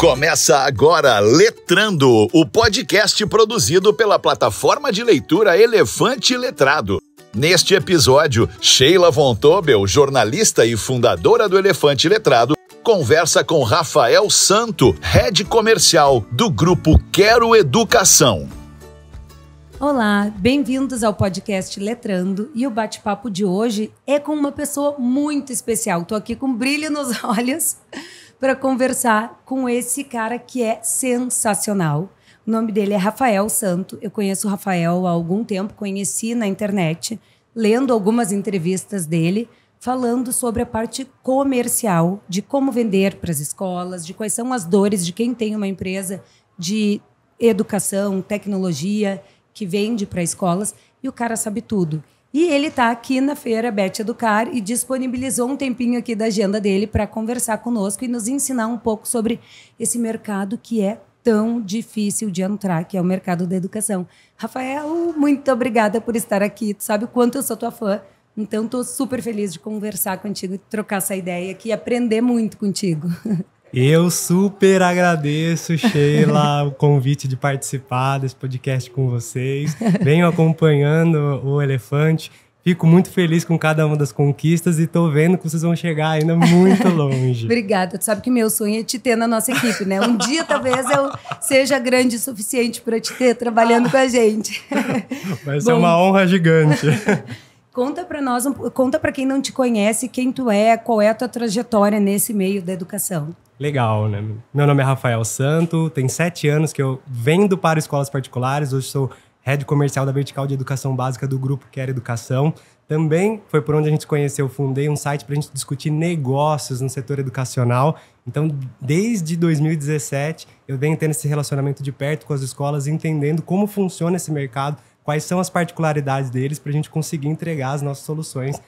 Começa agora Letrando, o podcast produzido pela plataforma de leitura Elefante Letrado. Neste episódio, Sheila Von Tobel, jornalista e fundadora do Elefante Letrado, conversa com Rafael Santo, head comercial do grupo Quero Educação. Olá, bem-vindos ao podcast Letrando e o bate-papo de hoje é com uma pessoa muito especial. Estou aqui com brilho nos olhos para conversar com esse cara que é sensacional. O nome dele é Rafael Santo. Eu conheço o Rafael há algum tempo, conheci na internet, lendo algumas entrevistas dele, falando sobre a parte comercial, de como vender para as escolas, de quais são as dores de quem tem uma empresa de educação, tecnologia, que vende para escolas. E o cara sabe tudo. E ele está aqui na feira Beth Educar e disponibilizou um tempinho aqui da agenda dele para conversar conosco e nos ensinar um pouco sobre esse mercado que é tão difícil de entrar, que é o mercado da educação. Rafael, muito obrigada por estar aqui. Tu sabe o quanto eu sou tua fã. Então, estou super feliz de conversar contigo, trocar essa ideia aqui e aprender muito contigo. Eu super agradeço, Sheila, o convite de participar desse podcast com vocês. Venho acompanhando o Elefante. Fico muito feliz com cada uma das conquistas e tô vendo que vocês vão chegar ainda muito longe. Obrigada. Tu sabe que meu sonho é te ter na nossa equipe, né? Um dia talvez eu seja grande o suficiente para te ter trabalhando com a gente. Vai ser Bom, uma honra gigante. conta para nós, conta para quem não te conhece, quem tu é, qual é a tua trajetória nesse meio da educação legal, né? Meu nome é Rafael Santo, tem sete anos que eu vendo para escolas particulares, hoje sou head comercial da Vertical de Educação Básica do grupo Quer Educação. Também foi por onde a gente se conheceu, fundei um site para a gente discutir negócios no setor educacional. Então, desde 2017, eu venho tendo esse relacionamento de perto com as escolas, entendendo como funciona esse mercado, quais são as particularidades deles, para a gente conseguir entregar as nossas soluções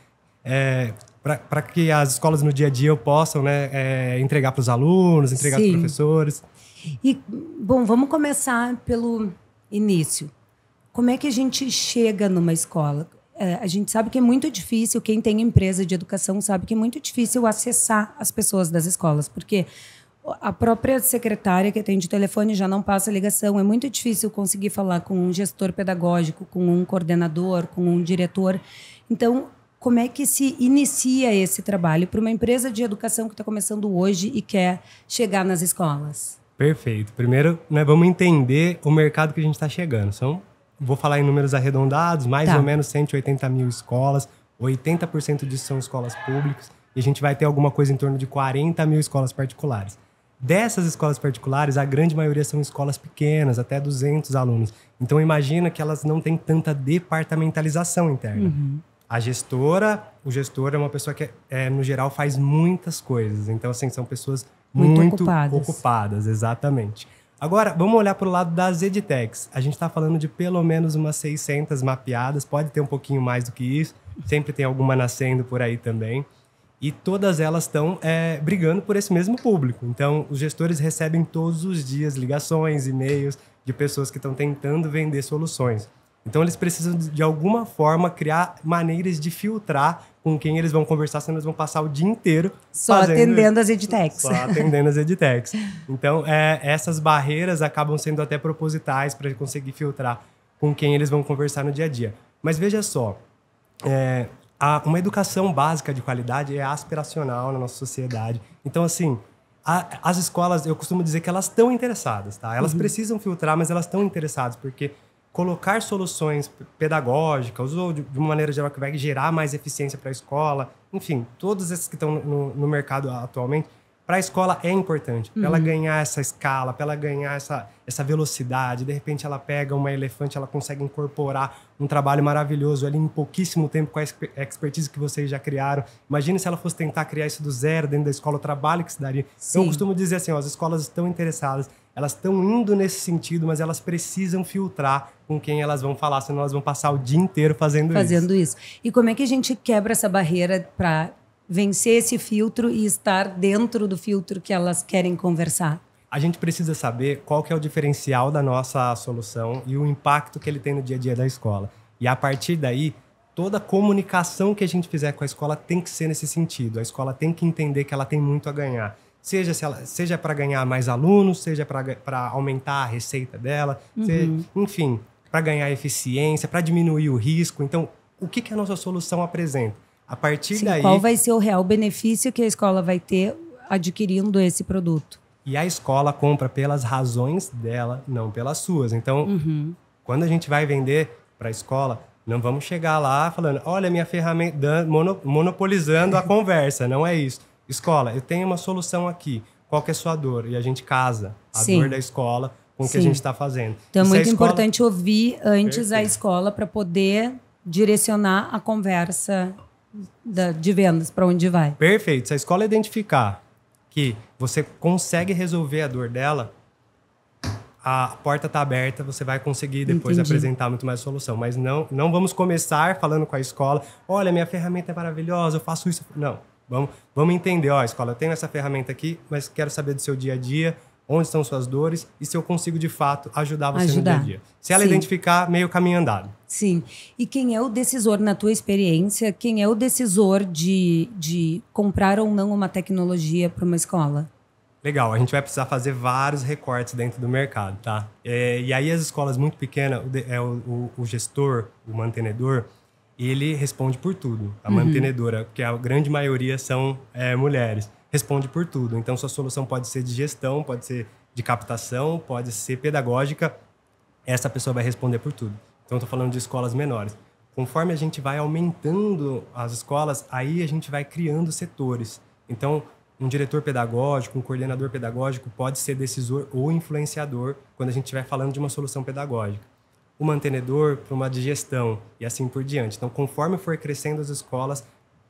é, para que as escolas no dia a dia possam né, é, entregar para os alunos, entregar para os professores. E, bom, vamos começar pelo início. Como é que a gente chega numa escola? É, a gente sabe que é muito difícil, quem tem empresa de educação sabe que é muito difícil acessar as pessoas das escolas, porque a própria secretária que atende o telefone já não passa ligação. É muito difícil conseguir falar com um gestor pedagógico, com um coordenador, com um diretor. Então, como é que se inicia esse trabalho para uma empresa de educação que está começando hoje e quer chegar nas escolas? Perfeito. Primeiro, né, vamos entender o mercado que a gente está chegando. São, vou falar em números arredondados, mais tá. ou menos 180 mil escolas, 80% disso são escolas públicas, e a gente vai ter alguma coisa em torno de 40 mil escolas particulares. Dessas escolas particulares, a grande maioria são escolas pequenas, até 200 alunos. Então imagina que elas não têm tanta departamentalização interna. Uhum. A gestora, o gestor é uma pessoa que, é, no geral, faz muitas coisas. Então, assim, são pessoas muito, muito ocupadas. ocupadas, exatamente. Agora, vamos olhar para o lado das edtechs. A gente está falando de pelo menos umas 600 mapeadas, pode ter um pouquinho mais do que isso, sempre tem alguma nascendo por aí também. E todas elas estão é, brigando por esse mesmo público. Então, os gestores recebem todos os dias ligações, e-mails de pessoas que estão tentando vender soluções. Então eles precisam de alguma forma criar maneiras de filtrar com quem eles vão conversar, senão eles vão passar o dia inteiro só fazendo... atendendo as edtechs. Só atendendo as edtechs. Então é, essas barreiras acabam sendo até propositais para conseguir filtrar com quem eles vão conversar no dia a dia. Mas veja só, é, a, uma educação básica de qualidade é aspiracional na nossa sociedade. Então assim a, as escolas, eu costumo dizer que elas estão interessadas, tá? Elas uhum. precisam filtrar, mas elas estão interessadas porque colocar soluções pedagógicas ou de uma maneira geral que vai gerar mais eficiência para a escola, enfim, todos esses que estão no, no mercado atualmente, para a escola é importante. Para uhum. ela ganhar essa escala, para ela ganhar essa, essa velocidade, de repente ela pega uma elefante, ela consegue incorporar um trabalho maravilhoso ali em pouquíssimo tempo com a expertise que vocês já criaram. Imagina se ela fosse tentar criar isso do zero dentro da escola, o trabalho que se daria. Sim. Eu costumo dizer assim, ó, as escolas estão interessadas elas estão indo nesse sentido, mas elas precisam filtrar com quem elas vão falar, senão elas vão passar o dia inteiro fazendo, fazendo isso. Fazendo isso. E como é que a gente quebra essa barreira para vencer esse filtro e estar dentro do filtro que elas querem conversar? A gente precisa saber qual que é o diferencial da nossa solução e o impacto que ele tem no dia a dia da escola. E a partir daí, toda comunicação que a gente fizer com a escola tem que ser nesse sentido. A escola tem que entender que ela tem muito a ganhar. Seja, se ela, seja para ganhar mais alunos, seja para aumentar a receita dela, uhum. seja, enfim, para ganhar eficiência, para diminuir o risco. Então, o que, que a nossa solução apresenta? A partir Sim, daí. Qual vai ser o real benefício que a escola vai ter adquirindo esse produto? E a escola compra pelas razões dela, não pelas suas. Então, uhum. quando a gente vai vender para a escola, não vamos chegar lá falando, olha minha ferramenta, monopolizando a conversa. Não é isso escola, eu tenho uma solução aqui, qual que é a sua dor? E a gente casa a Sim. dor da escola com o que a gente está fazendo. Então é muito escola... importante ouvir antes Perfeito. a escola para poder direcionar a conversa da, de vendas para onde vai. Perfeito. Se a escola identificar que você consegue resolver a dor dela, a porta está aberta, você vai conseguir depois Entendi. apresentar muito mais solução. Mas não, não vamos começar falando com a escola, olha, minha ferramenta é maravilhosa, eu faço isso. Não Vamos, vamos entender, ó, escola, eu tenho essa ferramenta aqui, mas quero saber do seu dia a dia, onde estão suas dores e se eu consigo de fato ajudar você ajudar. no dia a dia. Se ela Sim. identificar, meio caminho andado. Sim. E quem é o decisor, na tua experiência, quem é o decisor de, de comprar ou não uma tecnologia para uma escola? Legal, a gente vai precisar fazer vários recortes dentro do mercado, tá? É, e aí as escolas muito pequenas, o, é, o, o gestor, o mantenedor, ele responde por tudo. A uhum. mantenedora, que é a grande maioria são é, mulheres, responde por tudo. Então, sua solução pode ser de gestão, pode ser de captação, pode ser pedagógica. Essa pessoa vai responder por tudo. Então, estou falando de escolas menores. Conforme a gente vai aumentando as escolas, aí a gente vai criando setores. Então, um diretor pedagógico, um coordenador pedagógico pode ser decisor ou influenciador quando a gente estiver falando de uma solução pedagógica o mantenedor para uma digestão e assim por diante. Então, conforme for crescendo as escolas,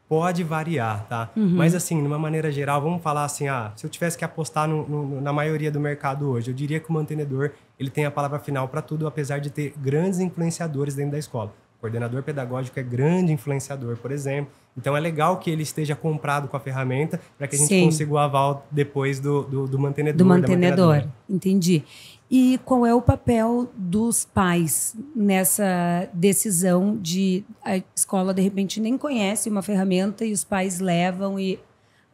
pode variar, tá? Uhum. Mas assim, de uma maneira geral, vamos falar assim, ah, se eu tivesse que apostar no, no, na maioria do mercado hoje, eu diria que o mantenedor ele tem a palavra final para tudo, apesar de ter grandes influenciadores dentro da escola coordenador pedagógico é grande influenciador, por exemplo. Então é legal que ele esteja comprado com a ferramenta para que a gente Sim. consiga o aval depois do, do, do mantenedor. Do mantenedor, entendi. E qual é o papel dos pais nessa decisão de a escola de repente nem conhece uma ferramenta e os pais levam e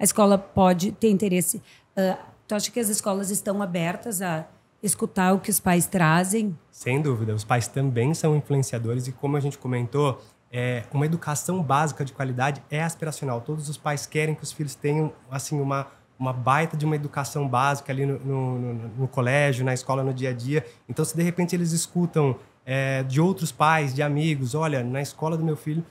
a escola pode ter interesse? Uh, tu acha que as escolas estão abertas a escutar o que os pais trazem. Sem dúvida, os pais também são influenciadores e como a gente comentou, é, uma educação básica de qualidade é aspiracional. Todos os pais querem que os filhos tenham assim uma uma baita de uma educação básica ali no, no, no, no colégio, na escola, no dia a dia. Então, se de repente eles escutam é, de outros pais, de amigos, olha, na escola do meu filho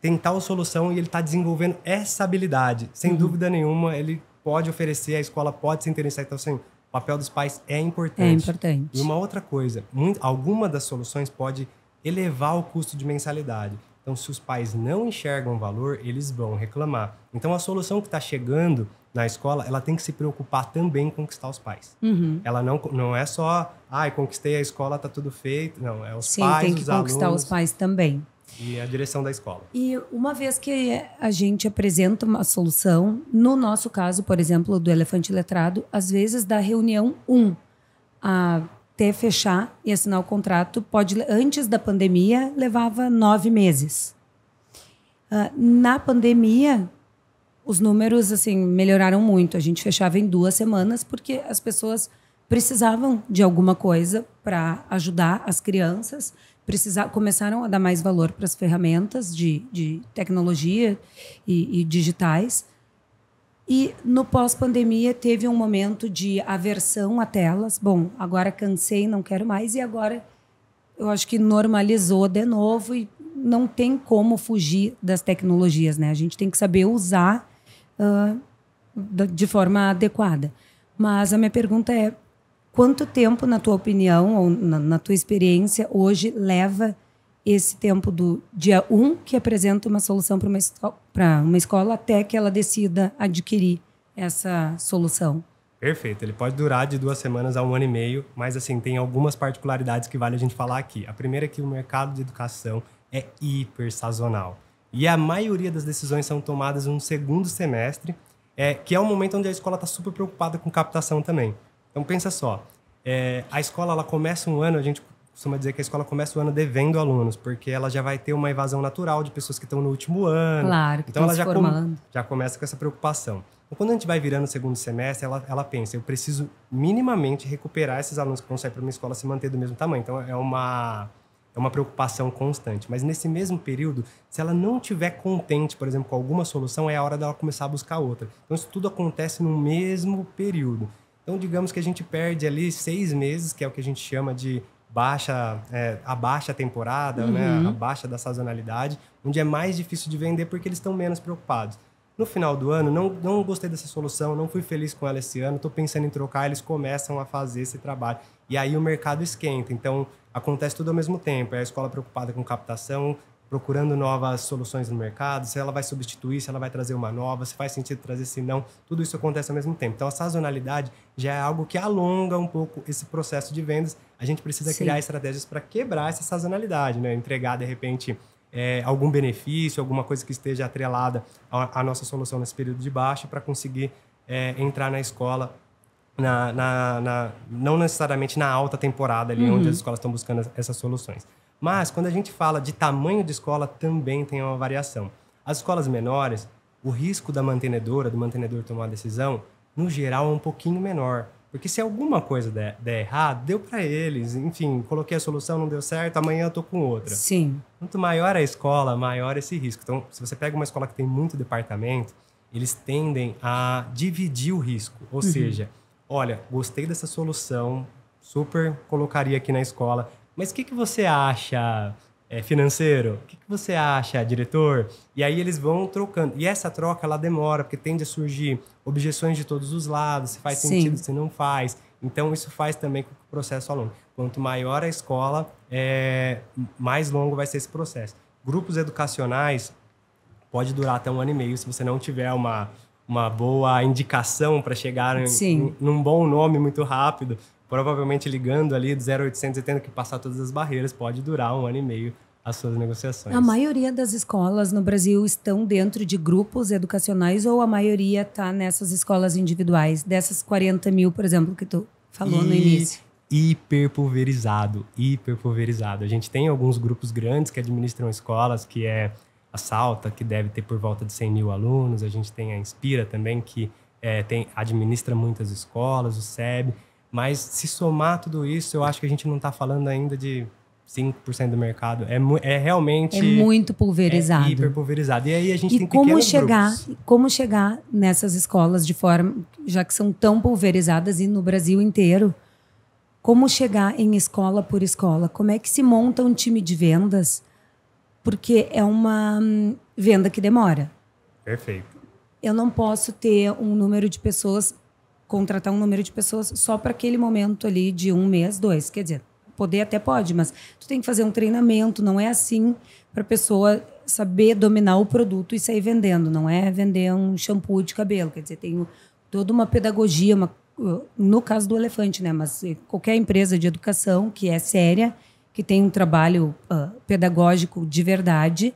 tem tal solução e ele está desenvolvendo essa habilidade. Sem uhum. dúvida nenhuma, ele pode oferecer, a escola pode se interessar. Então, assim, o papel dos pais é, é importante. É importante. E uma outra coisa, muito, alguma das soluções pode elevar o custo de mensalidade. Então, se os pais não enxergam valor, eles vão reclamar. Então, a solução que está chegando na escola, ela tem que se preocupar também em conquistar os pais. Uhum. Ela não, não é só, ai, ah, conquistei a escola, tá tudo feito. Não, é os Sim, pais, Sim, tem que conquistar alunos. os pais também. E a direção da escola. E uma vez que a gente apresenta uma solução, no nosso caso, por exemplo, do elefante letrado, às vezes da reunião 1 até fechar e assinar o contrato, pode antes da pandemia levava nove meses. Ah, na pandemia, os números assim melhoraram muito. A gente fechava em duas semanas porque as pessoas precisavam de alguma coisa para ajudar as crianças precisar, começaram a dar mais valor para as ferramentas de, de tecnologia e, e digitais. E no pós-pandemia teve um momento de aversão a telas. Bom, agora cansei, não quero mais. E agora eu acho que normalizou de novo e não tem como fugir das tecnologias, né? A gente tem que saber usar uh, de forma adequada. Mas a minha pergunta é: Quanto tempo, na tua opinião, ou na, na tua experiência, hoje leva esse tempo do dia 1 um que apresenta uma solução para uma, uma escola até que ela decida adquirir essa solução? Perfeito, ele pode durar de duas semanas a um ano e meio, mas assim, tem algumas particularidades que vale a gente falar aqui. A primeira é que o mercado de educação é hiper sazonal. E a maioria das decisões são tomadas no segundo semestre, é, que é o momento onde a escola está super preocupada com captação também. Então pensa só, é, a escola ela começa um ano, a gente costuma dizer que a escola começa o ano devendo alunos, porque ela já vai ter uma evasão natural de pessoas que estão no último ano. Claro, então ela já, com, já começa com essa preocupação. Então, quando a gente vai virando o segundo semestre, ela, ela pensa, eu preciso minimamente recuperar esses alunos que vão sair para uma escola se manter do mesmo tamanho. Então é uma é uma preocupação constante. Mas nesse mesmo período, se ela não tiver contente, por exemplo, com alguma solução, é a hora dela começar a buscar outra. Então isso tudo acontece no mesmo período. Então, digamos que a gente perde ali seis meses, que é o que a gente chama de baixa, é, a baixa temporada, né? uhum. né? a baixa da sazonalidade, onde é mais difícil de vender porque eles estão menos preocupados. No final do ano, não, não gostei dessa solução, não fui feliz com ela esse ano, estou pensando em trocar, eles começam a fazer esse trabalho. E aí o mercado esquenta, então acontece tudo ao mesmo tempo. É a escola preocupada com captação, procurando novas soluções no mercado, se ela vai substituir, se ela vai trazer uma nova, se faz sentido trazer, se não, tudo isso acontece ao mesmo tempo. Então a sazonalidade já é algo que alonga um pouco esse processo de vendas. A gente precisa Sim. criar estratégias para quebrar essa sazonalidade, né? Entregar de repente é, algum benefício, alguma coisa que esteja atrelada à, nossa solução nesse período de baixa para conseguir é, entrar na escola na, na, na, não necessariamente na alta temporada ali, uhum. onde as escolas estão buscando essas soluções. Mas quando a gente fala de tamanho de escola, também tem uma variação. As escolas menores, o risco da mantenedora, do mantenedor tomar a decisão, no geral é um pouquinho menor. Porque se alguma coisa der, der errado, deu para eles. Enfim, coloquei a solução, não deu certo, amanhã eu tô com outra. Sim. Quanto maior a escola, maior esse risco. Então, se você pega uma escola que tem muito departamento, eles tendem a dividir o risco. Ou uhum. seja, olha, gostei dessa solução, super colocaria aqui na escola, mas o que, que você acha é, financeiro? O que, que você acha diretor? E aí eles vão trocando. E essa troca, ela demora, porque tende a surgir objeções de todos os lados, se faz Sim. sentido, se não faz. Então, isso faz também com que o processo alongue. Quanto maior a escola, é, mais longo vai ser esse processo. Grupos educacionais pode durar até um ano e meio se você não tiver uma, uma boa indicação para chegar em, num bom nome muito rápido provavelmente ligando ali do 0800 e tendo que passar todas as barreiras, pode durar um ano e meio as suas negociações. A maioria das escolas no Brasil estão dentro de grupos educacionais ou a maioria está nessas escolas individuais, dessas 40 mil, por exemplo, que tu falou e... no início? Hiperpulverizado, hiperpulverizado. A gente tem alguns grupos grandes que administram escolas, que é a Salta, que deve ter por volta de 100 mil alunos, a gente tem a Inspira também, que é, tem, administra muitas escolas, o SEB, mas se somar tudo isso, eu acho que a gente não está falando ainda de 5% do mercado. É, é realmente. É muito pulverizado. É hiper pulverizado. E aí a gente e tem como chegar, grupos. como chegar nessas escolas de forma. Já que são tão pulverizadas e no Brasil inteiro. Como chegar em escola por escola? Como é que se monta um time de vendas? Porque é uma hum, venda que demora. Perfeito. Eu não posso ter um número de pessoas contratar um número de pessoas só para aquele momento ali de um mês, dois. Quer dizer, poder até pode, mas tu tem que fazer um treinamento, não é assim para a pessoa saber dominar o produto e sair vendendo, não é vender um shampoo de cabelo, quer dizer, tem toda uma pedagogia, uma, uh, no caso do elefante, né, mas eh, qualquer empresa de educação que é séria, que tem um trabalho uh, pedagógico de verdade,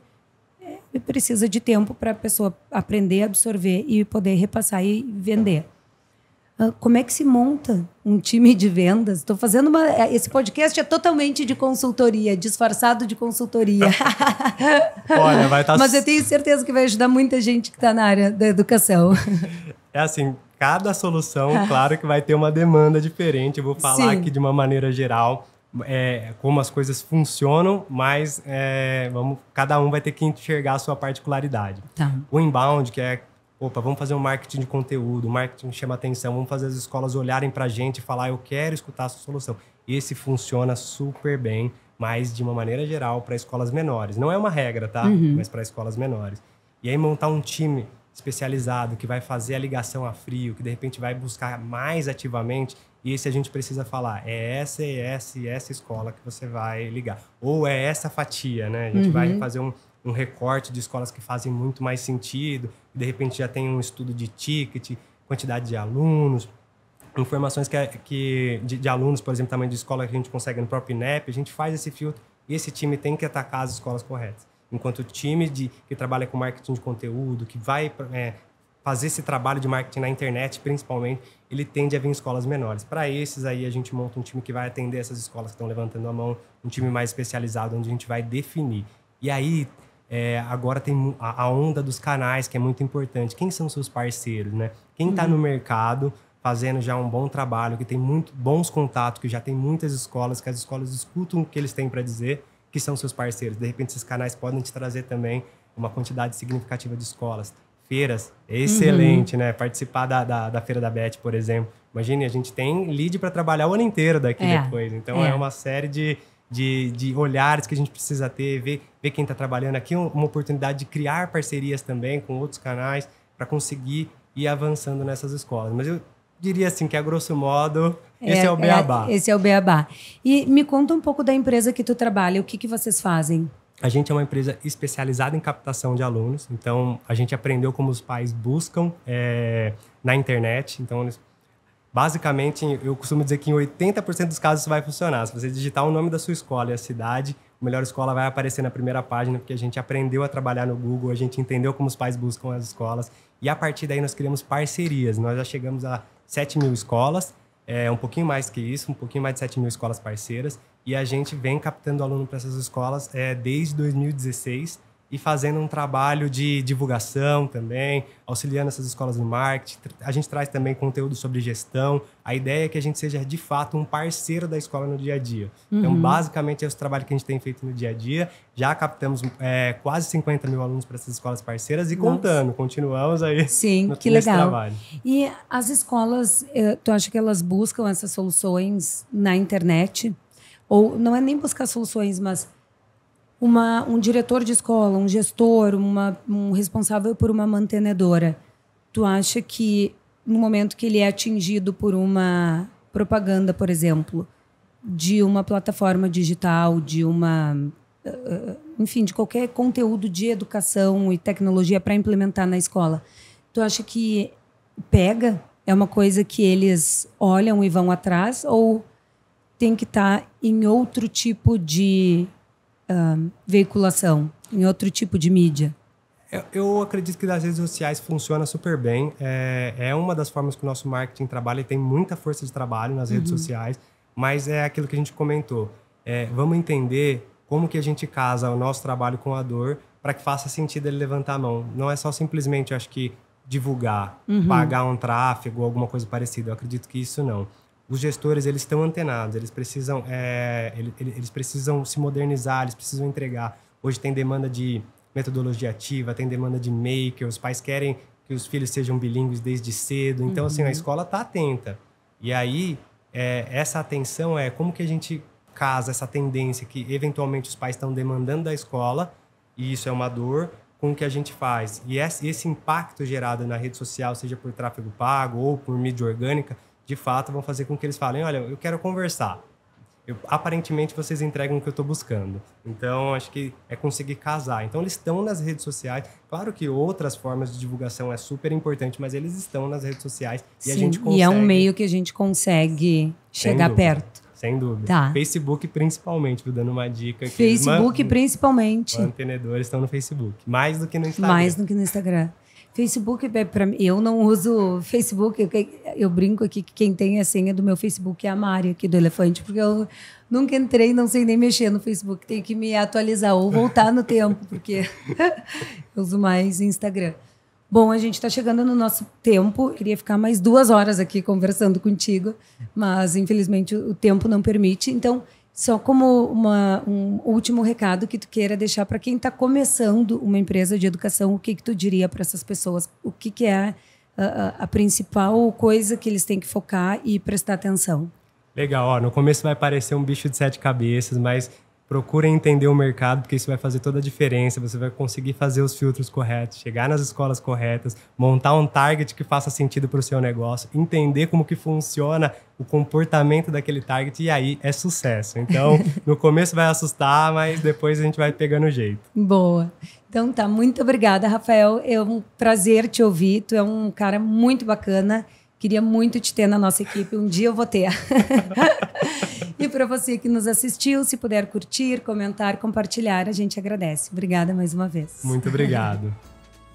é, precisa de tempo para a pessoa aprender, absorver e poder repassar e vender. Ah, como é que se monta um time de vendas? Estou fazendo uma. É, esse podcast é totalmente de consultoria, disfarçado de consultoria. Olha, vai estar. Tá... Mas eu tenho certeza que vai ajudar muita gente que está na área da educação. É assim, cada solução, claro que vai ter uma demanda diferente. Eu vou falar Sim. aqui de uma maneira geral. É, como as coisas funcionam, mas é, vamos, cada um vai ter que enxergar a sua particularidade. Tá. O inbound, que é opa, vamos fazer um marketing de conteúdo, um marketing que chama atenção, vamos fazer as escolas olharem para a gente e falar, eu quero escutar a sua solução. Esse funciona super bem, mas de uma maneira geral para escolas menores. Não é uma regra, tá? Uhum. Mas para escolas menores. E aí montar um time especializado que vai fazer a ligação a frio, que de repente vai buscar mais ativamente. E esse a gente precisa falar, é essa, é essa e é essa escola que você vai ligar. Ou é essa fatia, né? A gente uhum. vai fazer um, um recorte de escolas que fazem muito mais sentido, de repente já tem um estudo de ticket, quantidade de alunos, informações que, que de, de, alunos, por exemplo, também de escola que a gente consegue no próprio INEP, a gente faz esse filtro e esse time tem que atacar as escolas corretas. Enquanto o time de, que trabalha com marketing de conteúdo, que vai é, fazer esse trabalho de marketing na internet, principalmente, ele tende a vir em escolas menores. Para esses aí, a gente monta um time que vai atender essas escolas que estão levantando a mão, um time mais especializado, onde a gente vai definir. E aí, é, agora tem a, onda dos canais, que é muito importante. Quem são seus parceiros, né? Quem está uhum. no mercado fazendo já um bom trabalho, que tem muito bons contatos, que já tem muitas escolas, que as escolas escutam o que eles têm para dizer, que são seus parceiros. De repente, esses canais podem te trazer também uma quantidade significativa de escolas. Feiras, é uhum. excelente, uhum. né? Participar da, da, da, Feira da Bet, por exemplo. Imagine, a gente tem lead para trabalhar o ano inteiro daqui é, depois. Então, é. é uma série de, de, de olhares que a gente precisa ter, ver, ver quem está trabalhando aqui, uma oportunidade de criar parcerias também com outros canais para conseguir ir avançando nessas escolas. Mas eu diria assim que a grosso modo é, esse é, é o beabá. É, esse é o beabá. E me conta um pouco da empresa que tu trabalha, o que, que vocês fazem? A gente é uma empresa especializada em captação de alunos, então a gente aprendeu como os pais buscam é, na internet, então eles Basicamente, eu costumo dizer que em 80% dos casos isso vai funcionar. Se você digitar o nome da sua escola e a cidade, a Melhor Escola vai aparecer na primeira página, porque a gente aprendeu a trabalhar no Google, a gente entendeu como os pais buscam as escolas. E a partir daí nós criamos parcerias. Nós já chegamos a 7 mil escolas, é um pouquinho mais que isso, um pouquinho mais de 7 mil escolas parceiras. E a gente vem captando aluno para essas escolas é, desde 2016 e fazendo um trabalho de divulgação também, auxiliando essas escolas no marketing. A gente traz também conteúdo sobre gestão. A ideia é que a gente seja de fato um parceiro da escola no dia a dia. Então, uhum. Então, basicamente, é esse trabalho que a gente tem feito no dia a dia. Já captamos é, quase 50 mil alunos para essas escolas parceiras e Nossa. contando, continuamos aí. Sim, no, que legal. Trabalho. E as escolas, eh, tu acha que elas buscam essas soluções na internet? Ou não é nem buscar soluções, mas uma, um diretor de escola, um gestor, uma, um responsável por uma mantenedora, tu acha que no momento que ele é atingido por uma propaganda, por exemplo, de uma plataforma digital, de uma. Eh, enfim, de qualquer conteúdo de educação e tecnologia para implementar na escola. Tu acha que pega? É uma coisa que eles olham e vão atrás? Ou tem que estar tá em outro tipo de veiculação, em outro tipo de mídia? Eu, acredito que das redes sociais funciona super bem. É, é, uma das formas que o nosso marketing trabalha e tem muita força de trabalho nas redes uhum. sociais. Mas é aquilo que a gente comentou. É, vamos entender como que a gente casa o nosso trabalho com a dor para que faça sentido ele levantar a mão. Não é só simplesmente, acho que, divulgar, uhum. pagar um tráfego, ou alguma coisa parecida. Eu acredito que isso não os gestores eles estão antenados, eles precisam, é, eles, eles precisam se modernizar, eles precisam entregar. Hoje tem demanda de metodologia ativa, tem demanda de maker, os pais querem que os filhos sejam bilíngues desde cedo. Então, uhum. assim, a uhum. escola está atenta. E aí, é, essa atenção é como que a gente casa essa tendência que eventualmente os pais estão demandando da escola, e isso é uma dor, com o que a gente faz. E esse impacto gerado na rede social, seja por tráfego pago ou por mídia orgânica, de fato vão fazer com que eles falem: olha, eu quero conversar. Eu, aparentemente vocês entregam o que eu estou buscando. Então, acho que é conseguir casar. Então, eles estão nas redes sociais. Claro que outras formas de divulgação é super importante, mas eles estão nas redes sociais Sim, e a gente consegue. E é um meio que a gente consegue chegar dúvida, perto. Sem dúvida. Tá. Facebook, principalmente, vou dando uma dica aqui. Facebook, man... principalmente. Mantenedores estão no Facebook. Mais do que no Instagram. Mais do que no Instagram. Facebook, é, para mim, eu não uso Facebook. Eu, eu brinco aqui que quem tem a senha do meu Facebook é a Mari, aqui do Elefante, porque eu nunca entrei, não sei nem mexer no Facebook. Tenho que me atualizar ou voltar no tempo, porque eu uso mais Instagram. Bom, a gente está chegando no nosso tempo. queria ficar mais duas horas aqui conversando contigo, mas infelizmente o tempo não permite. Então, só como uma, um último recado que tu queira deixar para quem está começando uma empresa de educação, o que, que tu diria para essas pessoas? O que, que é a, a, principal coisa que eles têm que focar e prestar atenção? Legal, ó, no começo vai parecer um bicho de sete cabeças, mas procurem entender o mercado, porque isso vai fazer toda a diferença. Você vai conseguir fazer os filtros corretos, chegar nas escolas corretas, montar um target que faça sentido para o seu negócio, entender como que funciona o comportamento daquele target e aí é sucesso. Então, no começo vai assustar, mas depois a gente vai pegando o jeito. Boa. Então tá, muito obrigada, Rafael. É um prazer te ouvir. Tu é um cara muito bacana. Queria muito te ter na nossa equipe. Um dia eu vou ter. E para você que nos assistiu, se puder curtir, comentar, compartilhar, a gente agradece. Obrigada mais uma vez. Muito obrigado.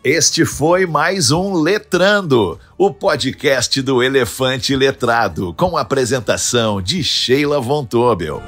Este foi mais um Letrando, o podcast do Elefante Letrado, com apresentação de Sheila Von Tobel.